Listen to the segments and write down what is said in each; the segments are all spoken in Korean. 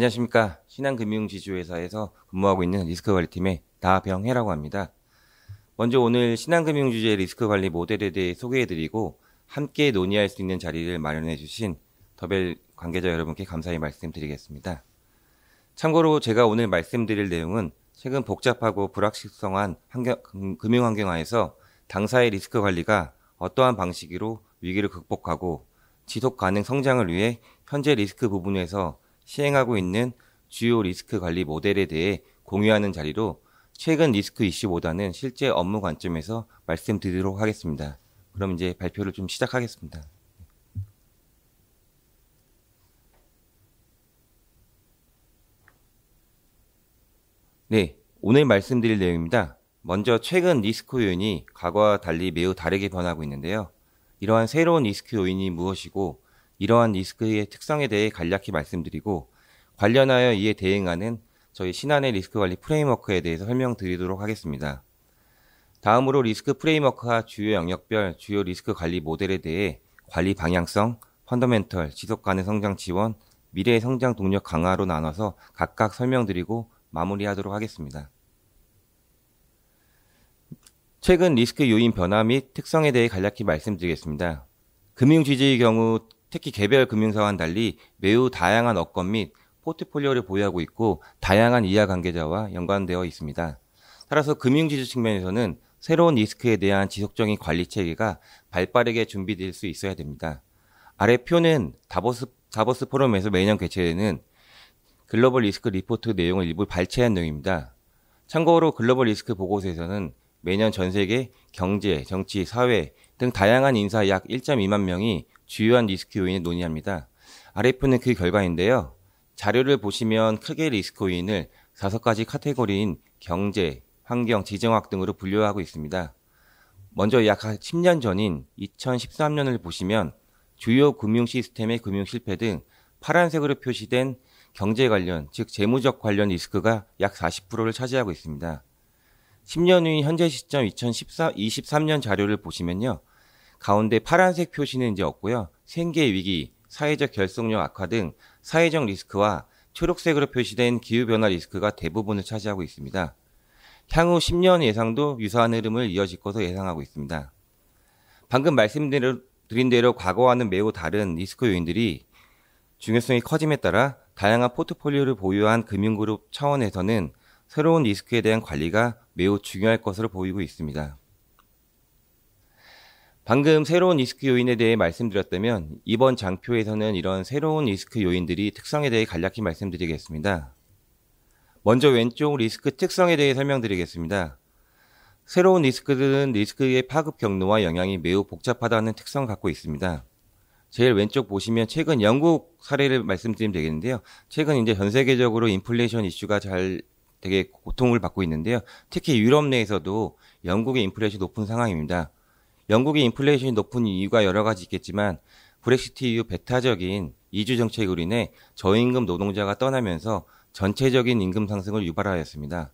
안녕하십니까. 신한금융지주회사에서 근무하고 있는 리스크관리팀의 다병혜라고 합니다. 먼저 오늘 신한금융지주의 리스크관리 모델에 대해 소개해드리고 함께 논의할 수 있는 자리를 마련해주신 더벨 관계자 여러분께 감사의 말씀드리겠습니다. 참고로 제가 오늘 말씀드릴 내용은 최근 복잡하고 불확실성한 환경, 금융 환경화에서 당사의 리스크 관리가 어떠한 방식으로 위기를 극복하고 지속 가능 성장을 위해 현재 리스크 부분에서 시행하고 있는 주요 리스크 관리 모델에 대해 공유하는 자리로 최근 리스크 이슈보다는 실제 업무 관점에서 말씀드리도록 하겠습니다. 그럼 이제 발표를 좀 시작하겠습니다. 네, 오늘 말씀드릴 내용입니다. 먼저 최근 리스크 요인이 과거와 달리 매우 다르게 변하고 있는데요. 이러한 새로운 리스크 요인이 무엇이고 이러한 리스크의 특성에 대해 간략히 말씀드리고 관련하여 이에 대응하는 저희 신한의 리스크 관리 프레임워크에 대해서 설명드리도록 하겠습니다. 다음으로 리스크 프레임워크와 주요 영역별 주요 리스크 관리 모델에 대해 관리 방향성, 펀더멘털, 지속 가능 성장 지원, 미래의 성장 동력 강화로 나눠서 각각 설명드리고 마무리하도록 하겠습니다. 최근 리스크 요인 변화 및 특성에 대해 간략히 말씀드리겠습니다. 금융 지지의 경우 특히 개별 금융사와는 달리 매우 다양한 업건및 포트폴리오를 보유하고 있고 다양한 이하관계자와 연관되어 있습니다. 따라서 금융지주 측면에서는 새로운 리스크에 대한 지속적인 관리 체계가 발빠르게 준비될 수 있어야 됩니다. 아래 표는 다보스, 다보스 포럼에서 매년 개최되는 글로벌 리스크 리포트 내용을 일부 발췌한 내용입니다. 참고로 글로벌 리스크 보고서에서는 매년 전 세계 경제, 정치, 사회 등 다양한 인사 약 1.2만 명이 주요한 리스크 요인을 논의합니다. RF는 그 결과인데요. 자료를 보시면 크게 리스크 요인을 5 가지 카테고리인 경제, 환경, 지정학 등으로 분류하고 있습니다. 먼저 약 10년 전인 2013년을 보시면 주요 금융 시스템의 금융 실패 등 파란색으로 표시된 경제 관련, 즉 재무적 관련 리스크가 약 40%를 차지하고 있습니다. 10년 후인 현재 시점 2 0 1 3년 자료를 보시면요. 가운데 파란색 표시는 이제 없고요. 생계 위기, 사회적 결속력 악화 등 사회적 리스크와 초록색으로 표시된 기후변화 리스크가 대부분을 차지하고 있습니다. 향후 10년 예상도 유사한 흐름을 이어질 것으로 예상하고 있습니다. 방금 말씀드린 대로 과거와는 매우 다른 리스크 요인들이 중요성이 커짐에 따라 다양한 포트폴리오를 보유한 금융그룹 차원에서는 새로운 리스크에 대한 관리가 매우 중요할 것으로 보이고 있습니다. 방금 새로운 리스크 요인에 대해 말씀드렸다면 이번 장표에서는 이런 새로운 리스크 요인들이 특성에 대해 간략히 말씀드리겠습니다. 먼저 왼쪽 리스크 특성에 대해 설명드리겠습니다. 새로운 리스크들은 리스크의 파급 경로와 영향이 매우 복잡하다는 특성을 갖고 있습니다. 제일 왼쪽 보시면 최근 영국 사례를 말씀드리면 되겠는데요. 최근 이제 전 세계적으로 인플레이션 이슈가 잘 되게 고통을 받고 있는데요. 특히 유럽 내에서도 영국의 인플레이션이 높은 상황입니다. 영국의 인플레이션이 높은 이유가 여러 가지 있겠지만 브렉시트 이후 배타적인 이주 정책으로 인해 저임금 노동자가 떠나면서 전체적인 임금 상승을 유발하였습니다.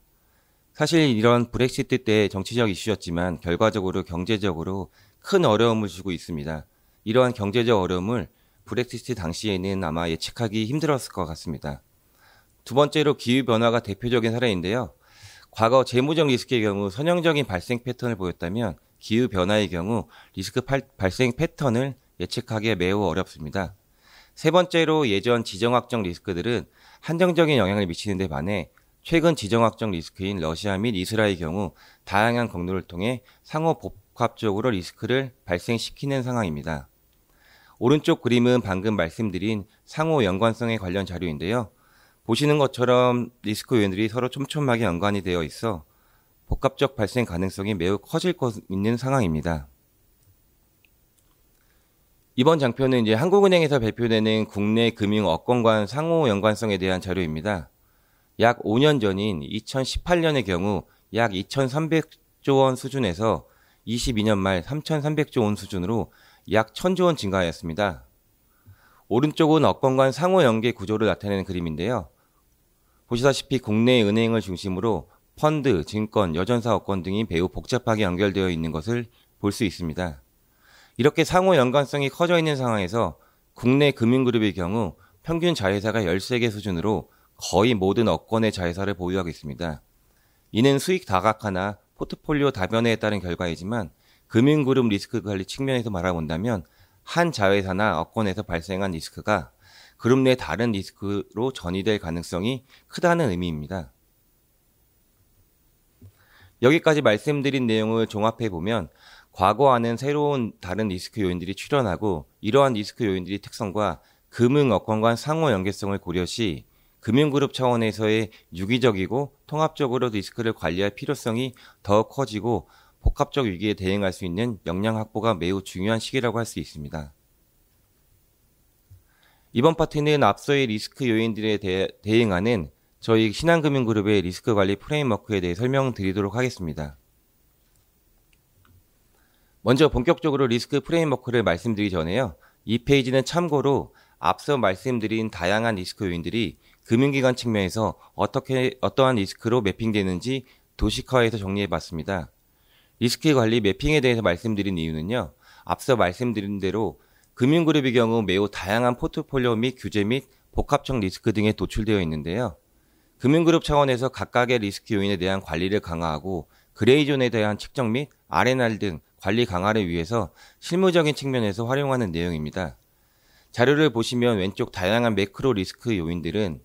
사실 이런 브렉시트 때 정치적 이슈였지만 결과적으로 경제적으로 큰 어려움을 주고 있습니다. 이러한 경제적 어려움을 브렉시트 당시에는 아마 예측하기 힘들었을 것 같습니다. 두 번째로 기후변화가 대표적인 사례인데요. 과거 재무적 리스크의 경우 선형적인 발생 패턴을 보였다면 기후 변화의 경우 리스크 팔, 발생 패턴을 예측하기에 매우 어렵습니다. 세 번째로 예전 지정학적 리스크들은 한정적인 영향을 미치는 데 반해 최근 지정학적 리스크인 러시아 및 이스라엘 의 경우 다양한 경로를 통해 상호 복합적으로 리스크를 발생시키는 상황입니다. 오른쪽 그림은 방금 말씀드린 상호 연관성에 관련 자료인데요. 보시는 것처럼 리스크 요인들이 서로 촘촘하게 연관이 되어 있어 복합적 발생 가능성이 매우 커질 것 있는 상황입니다. 이번 장표는 이제 한국은행에서 발표되는 국내 금융 업권간 상호 연관성에 대한 자료입니다. 약 5년 전인 2018년의 경우 약 2,300조 원 수준에서 22년 말 3,300조 원 수준으로 약 1,000조 원 증가하였습니다. 오른쪽은 업권간 상호 연계 구조를 나타내는 그림인데요. 보시다시피 국내 은행을 중심으로 펀드, 증권, 여전사업권 등이 매우 복잡하게 연결되어 있는 것을 볼 수 있습니다. 이렇게 상호 연관성이 커져 있는 상황에서 국내 금융그룹의 경우 평균 자회사가 13개 수준으로 거의 모든 업권의 자회사를 보유하고 있습니다. 이는 수익 다각화나 포트폴리오 다변화에 따른 결과이지만 금융그룹 리스크 관리 측면에서 말해본다면 한 자회사나 업권에서 발생한 리스크가 그룹 내 다른 리스크로 전이될 가능성이 크다는 의미입니다. 여기까지 말씀드린 내용을 종합해 보면 과거와는 새로운 다른 리스크 요인들이 출현하고 이러한 리스크 요인들의 특성과 금융 업권 간 상호 연계성을 고려시 금융그룹 차원에서의 유기적이고 통합적으로 리스크를 관리할 필요성이 더 커지고 복합적 위기에 대응할 수 있는 역량 확보가 매우 중요한 시기라고 할 수 있습니다. 이번 파트는 앞서의 리스크 요인들에 대, 대응하는 저희 신한금융그룹의 리스크 관리 프레임워크에 대해 설명드리도록 하겠습니다. 먼저 본격적으로 리스크 프레임워크를 말씀드리기 전에요. 이 페이지는 참고로 앞서 말씀드린 다양한 리스크 요인들이 금융기관 측면에서 어떻게 어떠한 리스크로 매핑되는지 도시화해서 정리해 봤습니다. 리스크 관리 매핑에 대해서 말씀드린 이유는요. 앞서 말씀드린 대로 금융그룹의 경우 매우 다양한 포트폴리오 및 규제 및 복합적 리스크 등에 도출되어 있는데요. 금융그룹 차원에서 각각의 리스크 요인에 대한 관리를 강화하고 그레이존에 대한 측정 및 R&R 등 관리 강화를 위해서 실무적인 측면에서 활용하는 내용입니다. 자료를 보시면 왼쪽 다양한 매크로 리스크 요인들은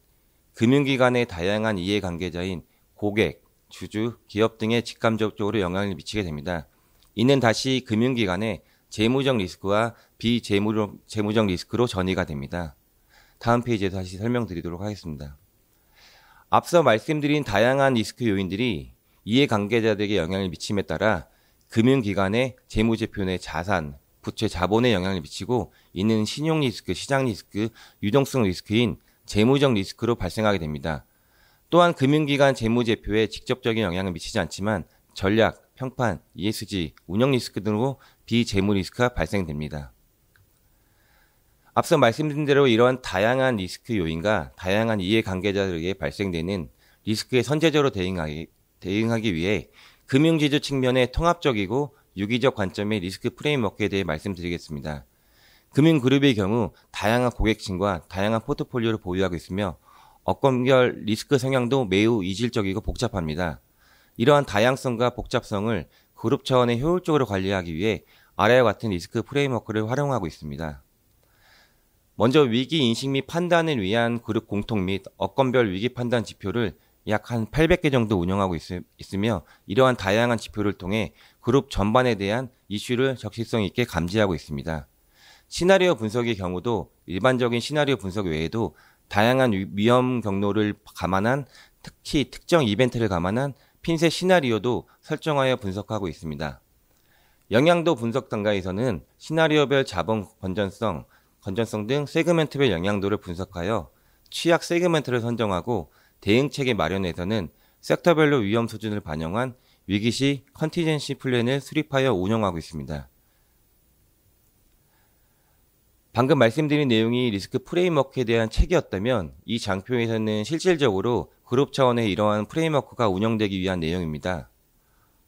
금융기관의 다양한 이해관계자인 고객, 주주, 기업 등에 직감적으로 영향을 미치게 됩니다. 이는 다시 금융기관의 재무적 리스크와 비재무적 리스크로 전이가 됩니다. 다음 페이지에서 다시 설명드리도록 하겠습니다. 앞서 말씀드린 다양한 리스크 요인들이 이해관계자들에게 영향을 미침에 따라 금융기관의 재무제표 내 자산, 부채 자본에 영향을 미치고 이는 신용 리스크, 시장 리스크, 유동성 리스크인 재무적 리스크로 발생하게 됩니다. 또한 금융기관 재무제표에 직접적인 영향을 미치지 않지만 전략, 평판, ESG, 운영 리스크 등으로 비재무 리스크가 발생됩니다. 앞서 말씀드린 대로 이러한 다양한 리스크 요인과 다양한 이해관계자들에게 발생되는 리스크에 선제적으로 대응하기, 대응하기 위해 금융지주 측면의 통합적이고 유기적 관점의 리스크 프레임워크에 대해 말씀드리겠습니다. 금융그룹의 경우 다양한 고객층과 다양한 포트폴리오를 보유하고 있으며 업권별 리스크 성향도 매우 이질적이고 복잡합니다. 이러한 다양성과 복잡성을 그룹 차원의 효율적으로 관리하기 위해 아래와 같은 리스크 프레임워크를 활용하고 있습니다. 먼저 위기 인식 및 판단을 위한 그룹 공통 및 업건별 위기 판단 지표를 약 한 800개 정도 운영하고 있, 으며 이러한 다양한 지표를 통해 그룹 전반에 대한 이슈를 적시성 있게 감지하고 있습니다. 시나리오 분석의 경우도 일반적인 시나리오 분석 외에도 다양한 위험 경로를 감안한 특히 특정 이벤트를 감안한 핀셋 시나리오도 설정하여 분석하고 있습니다. 영향도 분석 단가에서는 시나리오별 자본 건전성, 건전성 등 세그멘트별 영향도를 분석하여 취약 세그멘트를 선정하고 대응책의 마련에서는 섹터별로 위험 수준을 반영한 위기시 컨티젠시 플랜을 수립하여 운영하고 있습니다. 방금 말씀드린 내용이 리스크 프레임워크에 대한 책이었다면 이 장표에서는 실질적으로 그룹 차원의 이러한 프레임워크가 운영되기 위한 내용입니다.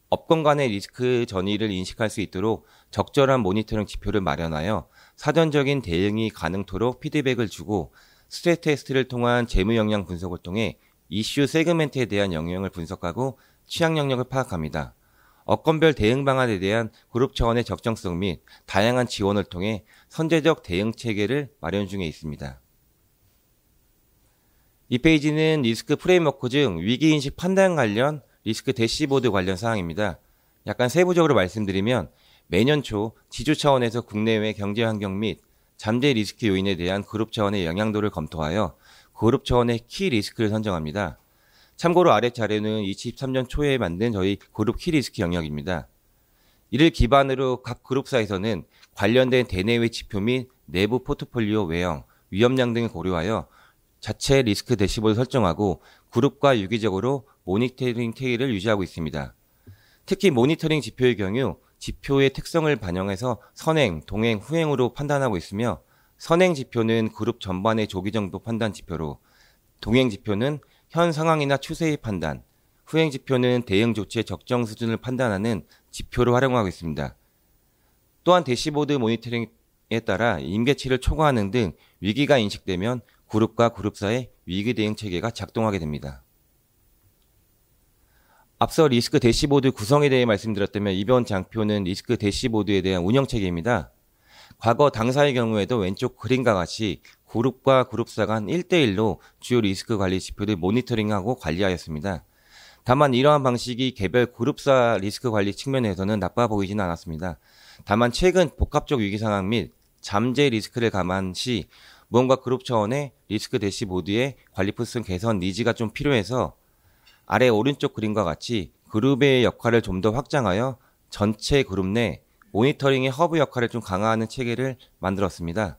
업권 간의 리스크 전이를 인식할 수 있도록 적절한 모니터링 지표를 마련하여 사전적인 대응이 가능토록 피드백을 주고 스트레스 테스트를 통한 재무 역량 분석을 통해 이슈 세그멘트에 대한 영향을 분석하고 취향 영역을 파악합니다. 업건별 대응 방안에 대한 그룹 차원의 적정성 및 다양한 지원을 통해 선제적 대응 체계를 마련 중에 있습니다. 이 페이지는 리스크 프레임워크 중 위기인식 판단 관련 리스크 대시보드 관련 사항입니다. 약간 세부적으로 말씀드리면 매년 초 지주 차원에서 국내외 경제 환경 및 잠재 리스크 요인에 대한 그룹 차원의 영향도를 검토하여 그룹 차원의 키 리스크를 선정합니다. 참고로 아래 자료는 23년 초에 만든 저희 그룹 키 리스크 영역입니다. 이를 기반으로 각 그룹사에서는 관련된 대내외 지표 및 내부 포트폴리오 외형, 위험량 등을 고려하여 자체 리스크 대시보를 설정하고 그룹과 유기적으로 모니터링 태기를 유지하고 있습니다. 특히 모니터링 지표의 경우 지표의 특성을 반영해서 선행, 동행, 후행으로 판단하고 있으며 선행 지표는 그룹 전반의 조기 정도 판단 지표로 동행 지표는 현 상황이나 추세의 판단, 후행 지표는 대응 조치의 적정 수준을 판단하는 지표를 활용하고 있습니다. 또한 대시보드 모니터링에 따라 임계치를 초과하는 등 위기가 인식되면 그룹과 그룹사의 위기 대응 체계가 작동하게 됩니다. 앞서 리스크 대시보드 구성에 대해 말씀드렸다면 이번 장표는 리스크 대시보드에 대한 운영 체계입니다. 과거 당사의 경우에도 왼쪽 그림과 같이 그룹과 그룹사간 1대1로 주요 리스크 관리 지표를 모니터링하고 관리하였습니다. 다만 이러한 방식이 개별 그룹사 리스크 관리 측면에서는 나빠 보이지는 않았습니다. 다만 최근 복합적 위기 상황 및 잠재 리스크를 감안 시 무언가 그룹 차원의 리스크 대시보드의 관리 프슨 개선 니즈가 좀 필요해서 아래 오른쪽 그림과 같이 그룹의 역할을 좀 더 확장하여 전체 그룹 내 모니터링의 허브 역할을 좀 강화하는 체계를 만들었습니다.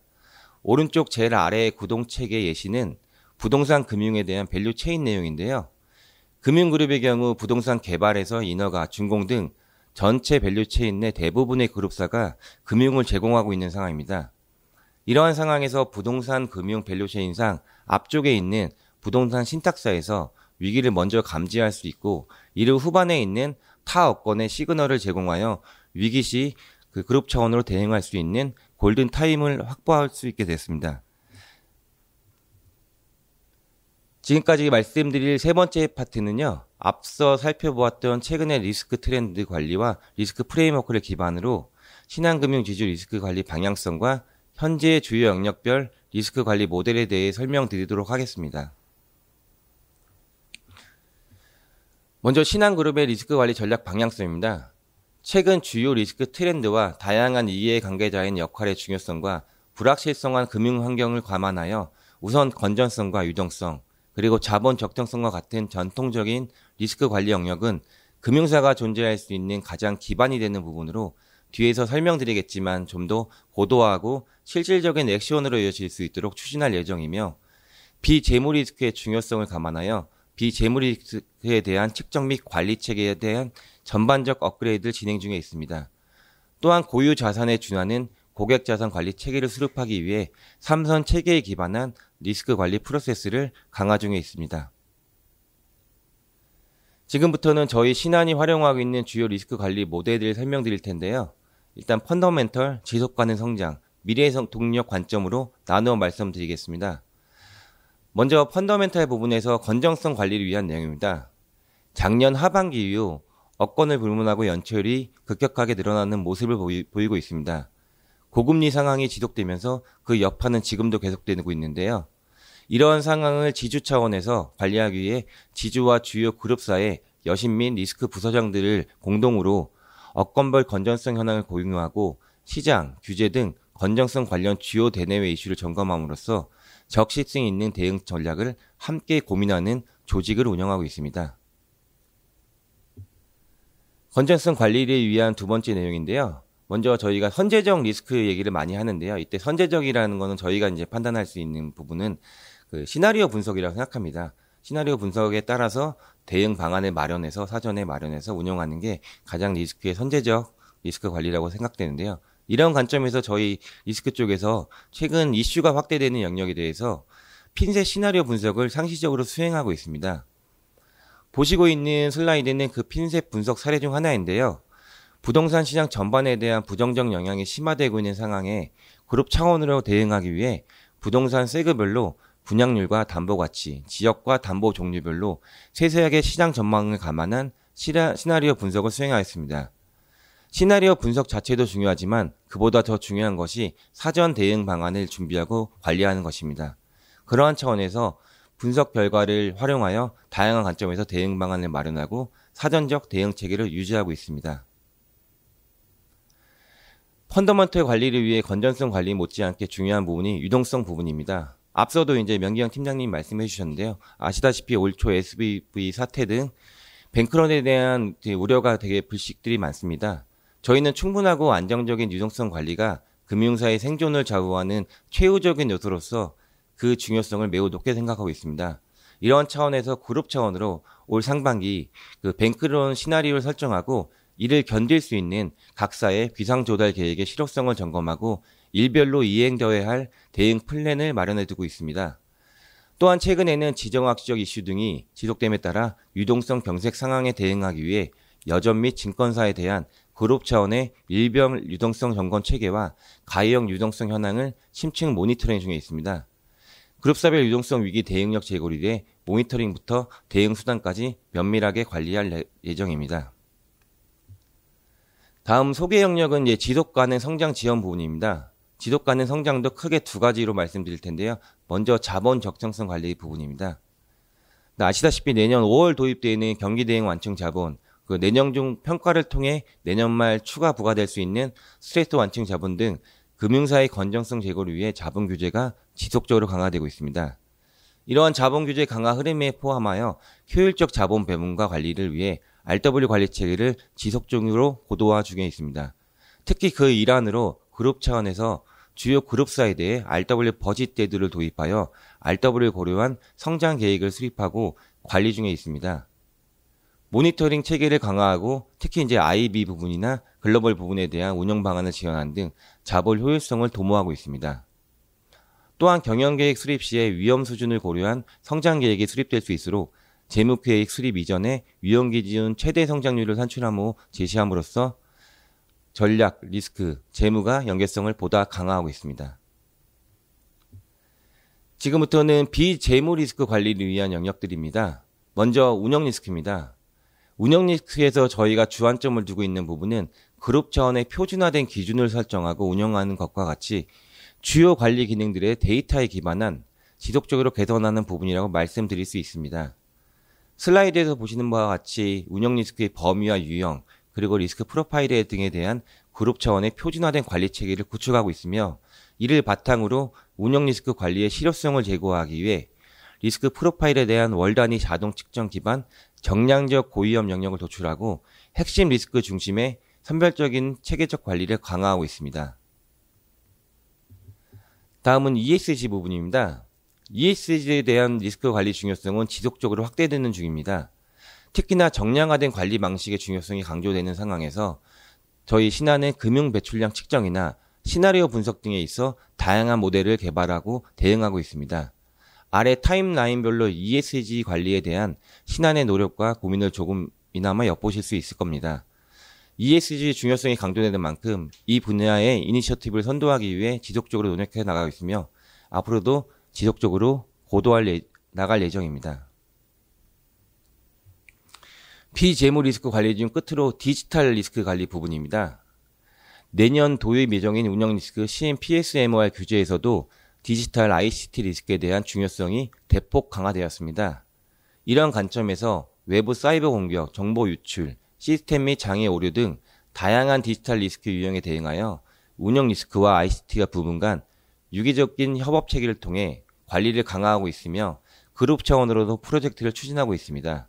오른쪽 제일 아래의 구동 체계 예시는 부동산 금융에 대한 밸류 체인 내용인데요. 금융그룹의 경우 부동산 개발에서 인허가, 준공 등 전체 밸류 체인 내 대부분의 그룹사가 금융을 제공하고 있는 상황입니다. 이러한 상황에서 부동산 금융 밸류 체인상 앞쪽에 있는 부동산 신탁사에서 위기를 먼저 감지할 수 있고 이를 후반에 있는 타업권의 시그널을 제공하여 위기 시그 그룹 차원으로 대응할 수 있는 골든 타임을 확보할 수 있게 됐습니다. 지금까지 말씀드릴 세 번째 파트는요. 앞서 살펴보았던 최근의 리스크 트렌드 관리와 리스크 프레임워크를 기반으로 신한금융지주 리스크 관리 방향성과 현재의 주요 영역별 리스크 관리 모델에 대해 설명드리도록 하겠습니다. 먼저 신한그룹의 리스크 관리 전략 방향성입니다. 최근 주요 리스크 트렌드와 다양한 이해 관계자인 역할의 중요성과 불확실성한 금융 환경을 감안하여 우선 건전성과 유동성, 그리고 자본 적정성과 같은 전통적인 리스크 관리 영역은 금융사가 존재할 수 있는 가장 기반이 되는 부분으로 뒤에서 설명드리겠지만 좀 더 고도화하고 실질적인 액션으로 이어질 수 있도록 추진할 예정이며 비재무 리스크의 중요성을 감안하여 비재무리스크에 대한 측정 및 관리 체계에 대한 전반적 업그레이드를 진행 중에 있습니다. 또한 고유 자산의 준하는 고객 자산 관리 체계를 수립하기 위해 삼선 체계에 기반한 리스크 관리 프로세스를 강화 중에 있습니다. 지금부터는 저희 신한이 활용하고 있는 주요 리스크 관리 모델을 들 설명드릴 텐데요. 일단 펀더멘털, 지속 가능 성장, 미래의 동력 관점으로 나누어 말씀드리겠습니다. 먼저 펀더멘탈 부분에서 건정성 관리를 위한 내용입니다. 작년 하반기 이후 업권을 불문하고 연체율이 급격하게 늘어나는 모습을 보이, 보이고 있습니다. 고금리 상황이 지속되면서 그 여파는 지금도 계속되고 있는데요. 이러한 상황을 지주 차원에서 관리하기 위해 지주와 주요 그룹사의 여신 및 리스크 부서장들을 공동으로 업건별 건전성 현황을 공유하고 시장, 규제 등 건전성 관련 주요 대내외 이슈를 점검함으로써 적시성 있는 대응 전략을 함께 고민하는 조직을 운영하고 있습니다. 건전성 관리를 위한 두 번째 내용인데요. 먼저 저희가 선제적 리스크 얘기를 많이 하는데요. 이때 선제적이라는 거는 저희가 이제 판단할 수 있는 부분은 그 시나리오 분석이라고 생각합니다. 시나리오 분석에 따라서 대응 방안을 마련해서 사전에 마련해서 운영하는 게 가장 리스크의 선제적 리스크 관리라고 생각되는데요. 이런 관점에서 저희 리스크 쪽에서 최근 이슈가 확대되는 영역에 대해서 핀셋 시나리오 분석을 상시적으로 수행하고 있습니다. 보시고 있는 슬라이드는 그 핀셋 분석 사례 중 하나인데요. 부동산 시장 전반에 대한 부정적 영향이 심화되고 있는 상황에 그룹 차원으로 대응하기 위해 부동산 세그별로 분양률과 담보 가치, 지역과 담보 종류별로 세세하게 시장 전망을 감안한 시라, 시나리오 분석을 수행하였습니다. 시나리오 분석 자체도 중요하지만 그보다 더 중요한 것이 사전 대응 방안을 준비하고 관리하는 것입니다. 그러한 차원에서 분석 결과를 활용하여 다양한 관점에서 대응 방안을 마련하고 사전적 대응 체계를 유지하고 있습니다. 펀더먼털 관리를 위해 건전성 관리 못지않게 중요한 부분이 유동성 부분입니다. 앞서도 이제 명기영 팀장님 말씀해 주셨는데요. 아시다시피 올초 SBV 사태 등 뱅크런에 대한 우려가 되게 불식들이 많습니다. 저희는 충분하고 안정적인 유동성 관리가 금융사의 생존을 좌우하는 최우적인 요소로서 그 중요성을 매우 높게 생각하고 있습니다. 이런 차원에서 그룹 차원으로 올 상반기 그 뱅크론 시나리오를 설정하고 이를 견딜 수 있는 각사의 비상 조달 계획의 실효성을 점검하고 일별로 이행되어야 할 대응 플랜을 마련해 두고 있습니다. 또한 최근에는 지정학적 이슈 등이 지속됨에 따라 유동성 경색 상황에 대응하기 위해 여전 및 증권사에 대한 그룹 차원의 일병 유동성 점검 체계와 가해형 유동성 현황을 심층 모니터링 중에 있습니다. 그룹사별 유동성 위기 대응력 제고를 위해 모니터링부터 대응 수단까지 면밀하게 관리할 예, 예정입니다. 다음 소개 영역은 이제 지속 가능 성장 지원 부분입니다. 지속 가능 성장도 크게 두 가지로 말씀드릴 텐데요. 먼저 자본 적정성 관리 부분입니다. 아시다시피 내년 5월 도입되는 경기 대응 완충 자본, 그 내년중 평가를 통해 내년 말 추가 부과될 수 있는 스트레스 완충 자본 등 금융사의 건전성 제고를 위해 자본 규제가 지속적으로 강화되고 있습니다. 이러한 자본 규제 강화 흐름에 포함하여 효율적 자본 배분과 관리를 위해 RW 관리 체계를 지속적으로 고도화 중에 있습니다. 특히 그 일환으로 그룹 차원에서 주요 그룹사에 대해 RW 버짓 제도를 도입하여 RW를 고려한 성장 계획을 수립하고 관리 중에 있습니다. 모니터링 체계를 강화하고 특히 이제 IB 부분이나 글로벌 부분에 대한 운영 방안을 지원한 등 자본 효율성을 도모하고 있습니다. 또한 경영계획 수립 시에 위험 수준을 고려한 성장 계획이 수립될 수 있도록 재무계획 수립 이전에 위험 기준 최대 성장률을 산출함 후 제시함으로써 전략, 리스크, 재무가 연계성을 보다 강화하고 있습니다. 지금부터는 비재무 리스크 관리를 위한 영역들입니다. 먼저 운영 리스크입니다. 운영 리스크에서 저희가 주안점을 두고 있는 부분은 그룹 차원의 표준화된 기준을 설정하고 운영하는 것과 같이 주요 관리 기능들의 데이터에 기반한 지속적으로 개선하는 부분이라고 말씀드릴 수 있습니다. 슬라이드에서 보시는 바와 같이 운영 리스크의 범위와 유형, 그리고 리스크 프로파일 등에 대한 그룹 차원의 표준화된 관리 체계를 구축하고 있으며 이를 바탕으로 운영 리스크 관리의 실효성을 제고하기 위해 리스크 프로파일에 대한 월 단위 자동 측정 기반 경량 적 고위험 영역을 도출하고 핵심 리스크 중심의 선별적인 체계적 관리를 강화하고 있습니다. 다음은 ESG 부분입니다. ESG에 대한 리스크 관리 중요성은 지속적으로 확대되는 중입니다. 특히나 정량화된 관리 방식의 중요성이 강조되는 상황에서 저희 신한의 금융 배출량 측정이나 시나리오 분석 등에 있어 다양한 모델을 개발하고 대응하고 있습니다. 아래 타임라인별로 ESG 관리에 대한 신한의 노력과 고민을 조금이나마 엿보실 수 있을 겁니다. ESG 중요성이 강조되는 만큼 이 분야의 이니셔티브를 선도하기 위해 지속적으로 노력해 나가고 있으며 앞으로도 지속적으로 고도할 예, 나갈 예정입니다. 비재무 리스크 관리 중 끝으로 디지털 리스크 관리 부분입니다. 내년 도입 예정인 운영 리스크 CMPSMR 규제에서도 디지털 ICT 리스크에 대한 중요성이 대폭 강화되었습니다. 이런 관점에서 외부 사이버 공격, 정보 유출, 시스템 및 장애 오류 등 다양한 디지털 리스크 유형에 대응하여 운영 리스크와 ICT가 부분 간 유기적인 협업 체계를 통해 관리를 강화하고 있으며 그룹 차원으로도 프로젝트를 추진하고 있습니다.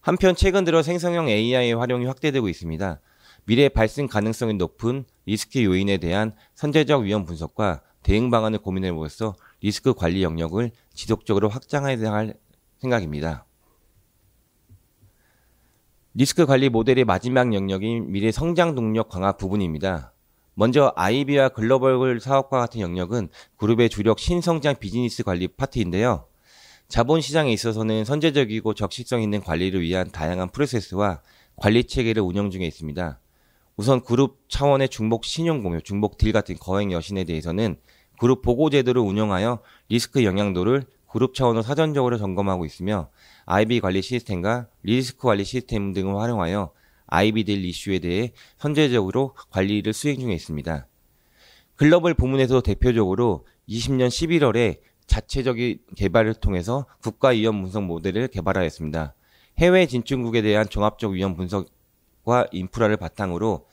한편 최근 들어 생성형 AI의 활용이 확대되고 있습니다. 미래 발생 가능성이 높은 리스크 요인에 대한 선제적 위험 분석과 대응 방안을 고민해 보면서 리스크 관리 영역을 지속적으로 확장해야 할 생각입니다. 리스크 관리 모델의 마지막 영역인 미래 성장 동력 강화 부분입니다. 먼저 IB와 글로벌 사업과 같은 영역은 그룹의 주력 신성장 비즈니스 관리 파트인데요. 자본 시장에 있어서는 선제적이고 적식성 있는 관리를 위한 다양한 프로세스와 관리 체계를 운영 중에 있습니다. 우선 그룹 차원의 중복 신용 공유, 중복 딜 같은 거행 여신에 대해서는 그룹 보고 제도를 운영하여 리스크 영향도를 그룹 차원으로 사전적으로 점검하고 있으며 IB 관리 시스템과 리스크 관리 시스템 등을 활용하여 IB 될 이슈에 대해 선제적으로 관리를 수행 중에 있습니다. 글로벌 부문에서 대표적으로 20년 11월에 자체적인 개발을 통해서 국가 위험 분석 모델을 개발하였습니다. 해외 진출국에 대한 종합적 위험 분석과 인프라를 바탕으로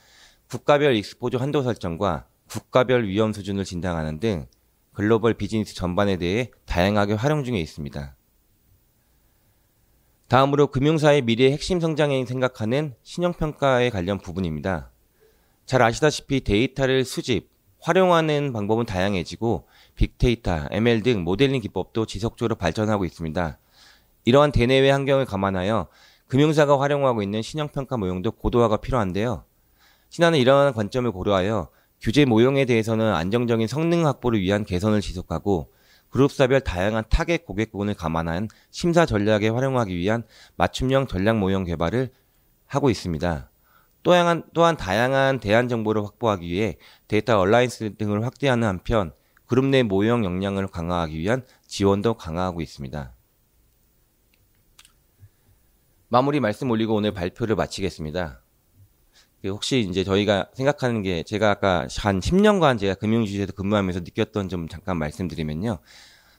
국가별 익스포저 한도 설정과 국가별 위험 수준을 진단하는 등 글로벌 비즈니스 전반에 대해 다양하게 활용 중에 있습니다. 다음으로 금융사의 미래 핵심 성장에 생각하는 신용평가에 관련 부분입니다. 잘 아시다시피 데이터를 수집, 활용하는 방법은 다양해지고 빅데이터, ML 등 모델링 기법도 지속적으로 발전하고 있습니다. 이러한 대내외 환경을 감안하여 금융사가 활용하고 있는 신용평가 모형도 고도화가 필요한데요. 신화는 이러한 관점을 고려하여 규제 모형에 대해서는 안정적인 성능 확보를 위한 개선을 지속하고 그룹사별 다양한 타겟 고객군을 감안한 심사 전략에 활용하기 위한 맞춤형 전략 모형 개발을 하고 있습니다. 또한, 또한 다양한 대안 정보를 확보하기 위해 데이터 얼라이스 등을 확대하는 한편 그룹 내 모형 역량을 강화하기 위한 지원도 강화하고 있습니다. 마무리 말씀 올리고 오늘 발표를 마치겠습니다. 그 혹시 이제 저희가 생각하는 게 제가 아까 한 10년간 제가 금융주에서 근무하면서 느꼈던 점 잠깐 말씀드리면요.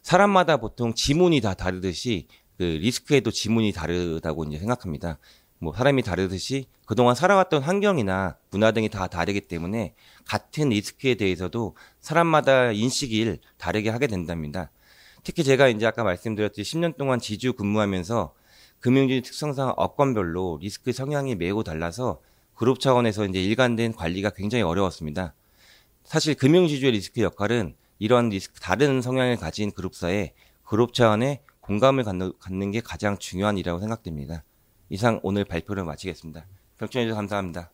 사람마다 보통 지문이 다 다르듯이 그 리스크에도 지문이 다르다고 이제 생각합니다. 뭐 사람이 다르듯이 그동안 살아왔던 환경이나 문화 등이 다 다르기 때문에 같은 리스크에 대해서도 사람마다 인식을 다르게 하게 된답니다. 특히 제가 이제 아까 말씀드렸듯이 10년 동안 지주 근무하면서 금융주의 특성상 업권별로 리스크 성향이 매우 달라서 그룹 차원에서 이제 일관된 관리가 굉장히 어려웠습니다. 사실 금융지주의 리스크 역할은 이런 리스크, 다른 성향을 가진 그룹사에 그룹 차원의 공감을 갖는, 갖는 게 가장 중요한 일이라고 생각됩니다. 이상 오늘 발표를 마치겠습니다. 경청해주셔서 감사합니다.